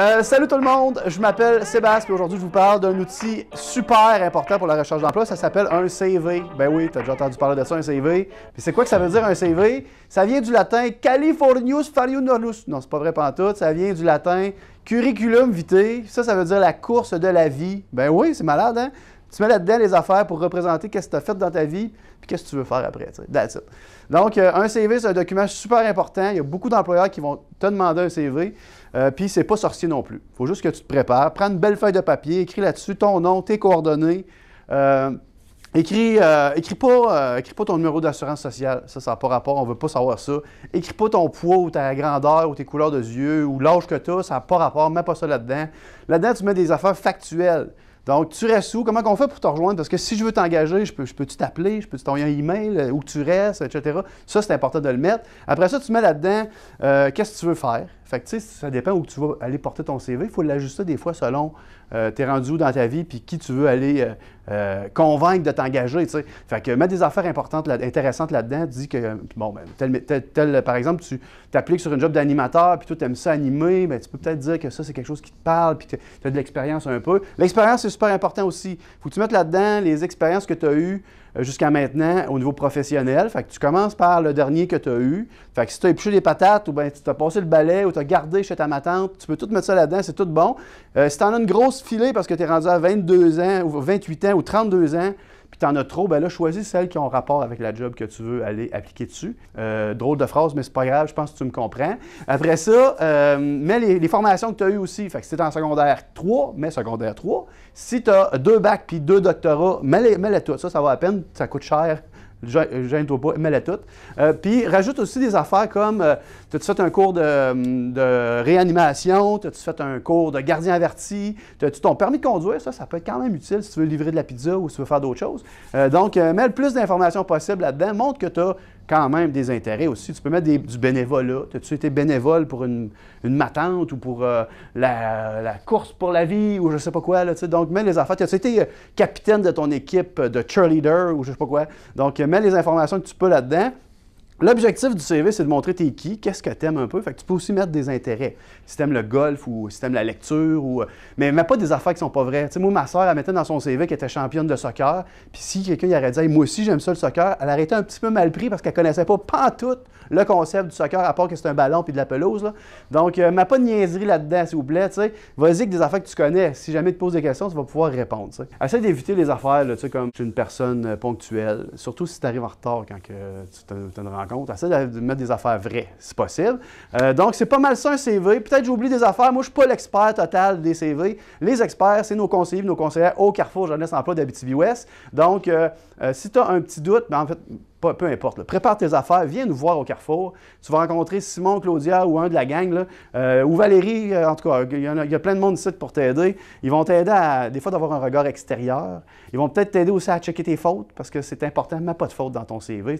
Euh, salut tout le monde, je m'appelle Sébastien et aujourd'hui je vous parle d'un outil super important pour la recherche d'emploi, ça s'appelle un CV. Ben oui, t'as déjà entendu parler de ça, un CV. Puis c'est quoi que ça veut dire un CV? Ça vient du latin Californius Fariunolus. Non, c'est pas vrai pantoute, ça vient du latin Curriculum vitae. Ça, ça veut dire la course de la vie. Ben oui, c'est malade, hein? Tu mets là-dedans les affaires pour représenter qu'est-ce que tu as fait dans ta vie, puis qu'est-ce que tu veux faire après. Donc, euh, un CV, c'est un document super important. Il y a beaucoup d'employeurs qui vont te demander un CV, euh, puis c'est pas sorcier non plus. Il faut juste que tu te prépares. Prends une belle feuille de papier, écris là-dessus ton nom, tes coordonnées. Euh, euh, écris, pas, écris, pas, ton numéro d'assurance sociale, ça, ça n'a pas rapport, on ne veut pas savoir ça. Écris pas ton poids ou ta grandeur ou tes couleurs de yeux ou l'âge que tu as, ça n'a pas rapport, mets pas ça là-dedans. Là-dedans, tu mets des affaires factuelles. Donc, tu restes où? Comment on fait pour te rejoindre? Parce que si je veux t'engager, je peux, je t'appeler, je peux t'envoyer un email, euh, où tu restes, etc. Ça, c'est important de le mettre. Après ça, tu mets là-dedans euh, qu'est-ce que tu veux faire. Fait que, tu sais, ça dépend où tu vas aller porter ton CV. Il faut l'ajuster des fois selon euh, tes rendus dans ta vie puis qui tu veux aller euh, euh, convaincre de t'engager, tu que mettre des affaires importantes, intéressantes là-dedans, dis que, bon, ben, tel, par exemple, tu t'appliques sur une job d'animateur puis toi, tu aimes ça animer, ben, tu peux peut-être dire que ça, c'est quelque chose qui te parle puis que tu as de l'expérience un peu. L'expérience, c'est super important aussi. Faut que tu mettes là-dedans les expériences que tu as eues. Euh, jusqu'à maintenant au niveau professionnel. Fait que tu commences par le dernier que tu as eu. Fait que si tu as épluché des patates ou bien tu as passé le balai ou tu as gardé chez ta matante, tu peux tout mettre ça là-dedans, c'est tout bon. Euh, si tu en as une grosse filée parce que tu es rendu à 22 ans ou 28 ans ou 32 ans, puis tu en as trop, ben là, choisis celles qui ont rapport avec la job que tu veux aller appliquer dessus. Euh, drôle de phrase, mais c'est pas grave, je pense que tu me comprends. Après ça, euh, mets les, formations que tu as eues aussi. Fait si tu en secondaire 3, mets secondaire 3. Si tu as deux bacs puis deux doctorats, mets-les, mets Ça, ça va à peine, ça coûte cher euh, gêne-toi pas, mets-la euh, puis rajoute aussi des affaires comme tu as tu fait un cours hum, de, réanimation, t'as-tu fait un cours de gardien averti, t'as-tu ton permis de conduire, ça, ça peut être quand même utile si tu veux livrer de la pizza ou si tu veux faire d'autres choses. Euh, donc, mets le plus d'informations possibles là-dedans, montre que tu as quand même des intérêts aussi. Tu peux mettre du bénévolat. As-tu été bénévole pour une, une matante ou pour euh, la, course pour la vie ou je sais pas quoi? Là, Donc, mets les affaires. As-tu été euh, capitaine de ton équipe de cheerleader ou je sais pas quoi? Donc, mets les informations que tu peux là-dedans. L'objectif du CV, c'est de montrer t'es qui, qu'est-ce que t'aimes un peu. Fait que tu peux aussi mettre des intérêts. Si t'aimes le golf ou si t'aimes la lecture ou. Euh, mais mets pas des affaires qui sont pas vraies. sais, moi, ma soeur, elle mettait dans son CV qu'elle était championne de soccer. Puis si quelqu'un y aurait dit Moi aussi, j'aime ça le soccer, elle aurait été un petit peu mal pris parce qu'elle connaissait pas tout le concept du soccer, à part que c'est un ballon puis de la pelouse. Donc, euh, mets pas de niaiserie là-dedans, s'il vous plaît. sais. Vas-y avec des affaires que tu connais. Si jamais tu te poses des questions, tu vas pouvoir répondre. Essaye d'éviter les affaires sais, comme je suis une personne euh, ponctuelle, surtout si tu arrives en retard quand tu te rends à Essaye de mettre des affaires vraies, si possible. Euh, donc, c'est pas mal ça un CV. Peut-être j'oublie des affaires. Moi, je ne suis pas l'expert total des CV. Les experts, c'est nos conseillers, nos conseillères au Carrefour Jeunesse Emploi d'Abitibi-Ouest. Donc, euh, euh, si tu as un petit doute, ben, en fait, peu importe. Prépare tes affaires, viens nous voir au Carrefour. Tu vas rencontrer Simon, Claudia ou un de la gang, là, euh, ou Valérie, euh, en tout cas, il y, a, plein de monde ici pour t'aider. Ils vont t'aider à, des fois, d'avoir un regard extérieur. Ils vont peut-être t'aider aussi à checker tes fautes, parce que c'est important, mais pas de fautes dans ton CV.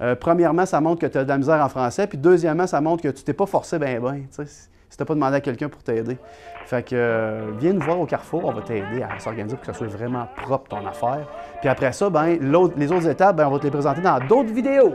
Euh, premièrement, ça montre que tu as de la misère en français, puis deuxièmement, ça montre que tu t'es pas forcé ben ben si t'as pas demandé à quelqu'un pour t'aider. Fait que euh, viens nous voir au Carrefour, on va t'aider à s'organiser pour que ça soit vraiment propre ton affaire. Puis après ça, ben, les autres étapes, ben, on va te les présenter dans d'autres vidéos.